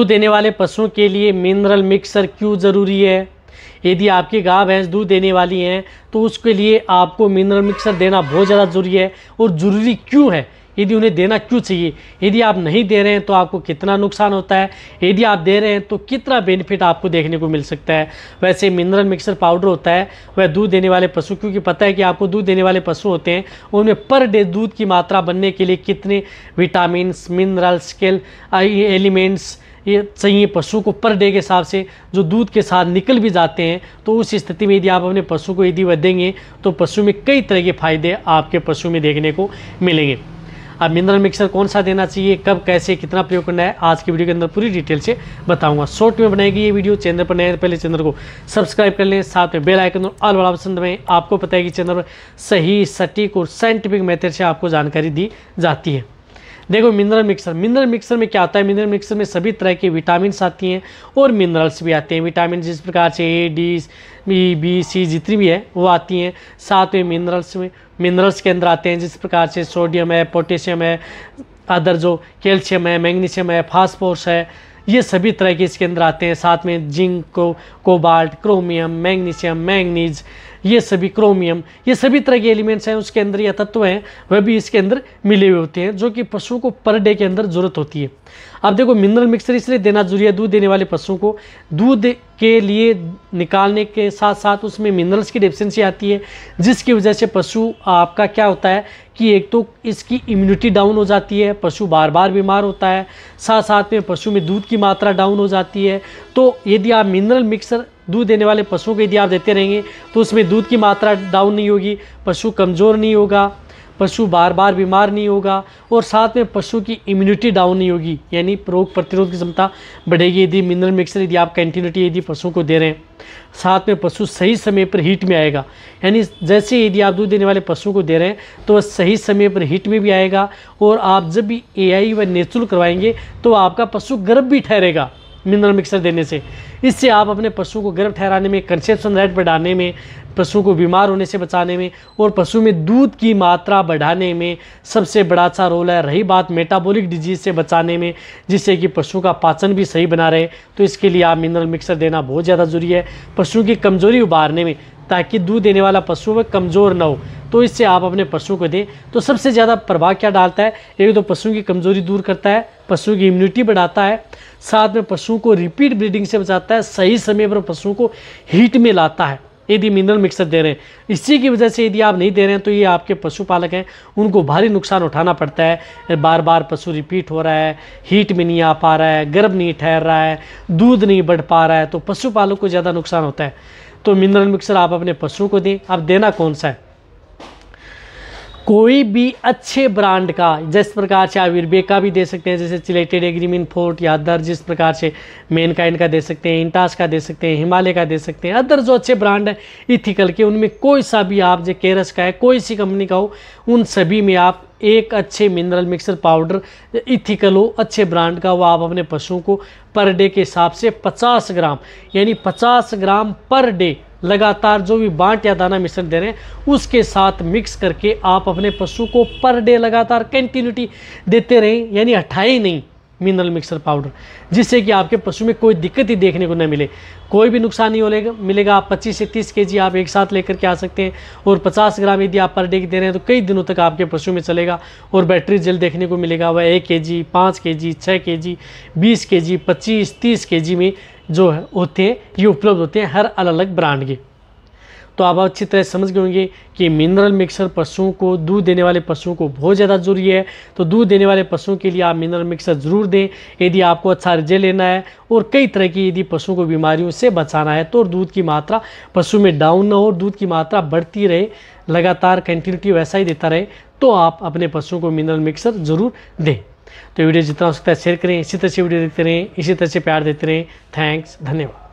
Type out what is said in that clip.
दूध देने वाले पशुओं के लिए मिनरल मिक्सर क्यों ज़रूरी है यदि आपकी गाय भैंस दूध देने वाली हैं तो उसके लिए आपको मिनरल मिक्सर देना बहुत ज़्यादा ज़रूरी है और ज़रूरी क्यों है यदि उन्हें देना क्यों चाहिए यदि आप नहीं दे रहे हैं तो आपको कितना नुकसान होता है यदि आप दे रहे हैं तो कितना बेनिफिट आपको देखने को मिल सकता है वैसे मिनरल मिक्सर पाउडर होता है वह दूध देने वाले पशु क्योंकि पता है कि आपको दूध देने वाले पशु होते हैं उनमें पर डे दूध की मात्रा बनने के लिए कितने विटामिन मिनरल्स के एलिमेंट्स ये चाहिए पशु को पर डे के हिसाब से जो दूध के साथ निकल भी जाते हैं तो उस स्थिति में यदि आप अपने पशु को यदि वह देंगे तो पशु में कई तरह के फायदे आपके पशु में देखने को मिलेंगे अब मिनरल मिक्सर कौन सा देना चाहिए कब कैसे कितना प्रयोग करना है आज की वीडियो के अंदर पूरी डिटेल से बताऊंगा शॉर्ट में बनाएगी ये वीडियो चैनल पर नए तो पहले चैनल को सब्सक्राइब कर लें साथ में बेल आइकन और ऑल वाला पसंद में आपको पता है कि चैनल पर सही सटीक और साइंटिफिक मेथड से आपको जानकारी दी जाती है देखो मिनरल मिक्सर मिनरल मिक्सर में क्या आता है मिनरल मिक्सर में सभी तरह के विटामिन आती हैं और मिनरल्स भी आते हैं विटामिन जिस प्रकार से A D B B C जितनी भी है वो आती हैं साथ में मिनरल्स में मिनरल्स के अंदर आते हैं जिस प्रकार से सोडियम है पोटेशियम है अदर जो कैल्शियम है मैग्नीशियम है फास्फोर्स है ये सभी तरह के इसके अंदर आते हैं साथ में जिंक को कोबाल्ट क्रोमियम मैग्नीशियम मैंगनीज ये सभी क्रोमियम ये सभी तरह के एलिमेंट्स हैं उसके अंदर या तत्व हैं वह भी इसके अंदर मिले हुए होते हैं जो कि पशुओं को पर डे के अंदर ज़रूरत होती है अब देखो मिनरल मिक्सर इसलिए देना जरूरी है दूध देने वाले पशुओं को दूध के लिए निकालने के साथ साथ उसमें मिनरल्स की डिफिशेंसी आती है जिसकी वजह से पशु आपका क्या होता है कि एक तो इसकी इम्यूनिटी डाउन हो जाती है पशु बार बार बीमार होता है साथ साथ में पशु में दूध की मात्रा डाउन हो जाती है तो यदि आप मिनरल मिक्सर दूध देने वाले पशुओं को यदि आप देते रहेंगे तो उसमें दूध की मात्रा डाउन नहीं होगी पशु कमज़ोर नहीं होगा पशु बार बार बीमार नहीं होगा और साथ में पशु की इम्यूनिटी डाउन नहीं होगी यानी रोग प्रतिरोध की क्षमता बढ़ेगी यदि मिनरल मिक्सर यदि आप कंटिन्यूटी यदि पशुओं को दे रहे हैं साथ में पशु सही समय पर हीट में आएगा यानी जैसे यदि आप दूध देने वाले पशुओं को दे रहे हैं तो वह सही समय पर हीट में भी आएगा और आप जब भी ए व नेचुरल करवाएंगे तो आपका पशु गर्भ भी ठहरेगा मिनरल मिक्सर देने से इससे आप अपने पशु को गर्भ ठहराने में कंसेप्शन रेट बढ़ाने में पशु को बीमार होने से बचाने में और पशु में दूध की मात्रा बढ़ाने में सबसे बड़ा अच्छा रोल है रही बात मेटाबॉलिक डिजीज से बचाने में जिससे कि पशु का पाचन भी सही बना रहे तो इसके लिए आप मिनरल मिक्सर देना बहुत ज़्यादा ज़रूरी है पशु की कमज़ोरी उभारने में ताकि दूध देने वाला पशु वह कमज़ोर ना हो तो इससे आप अपने पशुओं को दें तो सबसे ज़्यादा प्रभाव क्या डालता है एक तो पशुओं की कमज़ोरी दूर करता है पशुओं की इम्यूनिटी बढ़ाता है साथ में पशुओं को रिपीट ब्रीडिंग से बचाता है सही समय पर पशुओं को हीट में लाता है यदि मिनरल मिक्सर दे रहे हैं इसी की वजह से यदि आप नहीं दे रहे हैं तो ये आपके पशुपालक हैं उनको भारी नुकसान उठाना पड़ता है बार बार पशु रिपीट हो रहा है हीट में नहीं आ पा रहा है गर्भ नहीं ठहर रहा है दूध नहीं बढ़ पा रहा है तो पशुपालक को ज़्यादा नुकसान होता है तो मिनरल मिक्सर आप अपने पशुओं को दें आप देना कौन सा है कोई भी अच्छे ब्रांड का जिस प्रकार से आयुर्वेद का भी दे सकते हैं जैसे चिलेटेड एग्रीमिन फोर्ट या अदर जिस प्रकार से मेन काइंड का दे सकते हैं इंटास का दे सकते हैं हिमालय का दे सकते हैं अदर जो अच्छे ब्रांड है इथिकल के उनमें कोई सा भी आप जो केरस का है कोई सी कंपनी का हो उन सभी में आप एक अच्छे मिनरल मिक्सर पाउडर इथिकल हो अच्छे ब्रांड का वो आप अपने पशुओं को पर डे के हिसाब से 50 ग्राम यानी 50 ग्राम पर डे लगातार जो भी बांट या दाना मिश्रण दे रहे हैं उसके साथ मिक्स करके आप अपने पशु को पर डे लगातार कंटिन्यूटी देते रहें यानी हटाए नहीं मिनरल मिक्सर पाउडर जिससे कि आपके पशु में कोई दिक्कत ही देखने को न मिले कोई भी नुकसान नहीं होगा मिलेगा आप 25 से 30 के आप एक साथ लेकर के आ सकते हैं और 50 ग्राम यदि आप पर डे दे रहे हैं तो कई दिनों तक आपके पशु में चलेगा और बैटरी जल देखने को मिलेगा वह एक के जी पाँच के जी छः के जी बीस के जी पच्चीस तीस के जी में जो है होते हैं ये उपलब्ध होते हैं हर अलग अलग ब्रांड के तो आप अच्छी तरह समझ गए होंगे कि मिनरल मिक्सर पशुओं को दूध देने वाले पशुओं को बहुत ज़्यादा ज़रूरी है तो दूध देने वाले पशुओं के लिए आप मिनरल मिक्सर ज़रूर दें यदि आपको अच्छा रिजल्ट लेना है और कई तरह की यदि पशुओं को बीमारियों से बचाना है तो दूध की मात्रा पशु में डाउन ना हो दूध की मात्रा बढ़ती रहे लगातार कंटिन्यूटी वैसा ही देता रहे तो आप अपने पशुओं को मिनरल मिक्सर ज़रूर दें तो वीडियो जितना हो सकता है शेयर करें इसी तरह से वीडियो देखते रहें इसी तरह से प्यार देते रहें थैंक्स धन्यवाद